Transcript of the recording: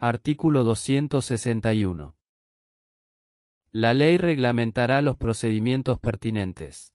Artículo 261. La ley reglamentará los procedimientos pertinentes.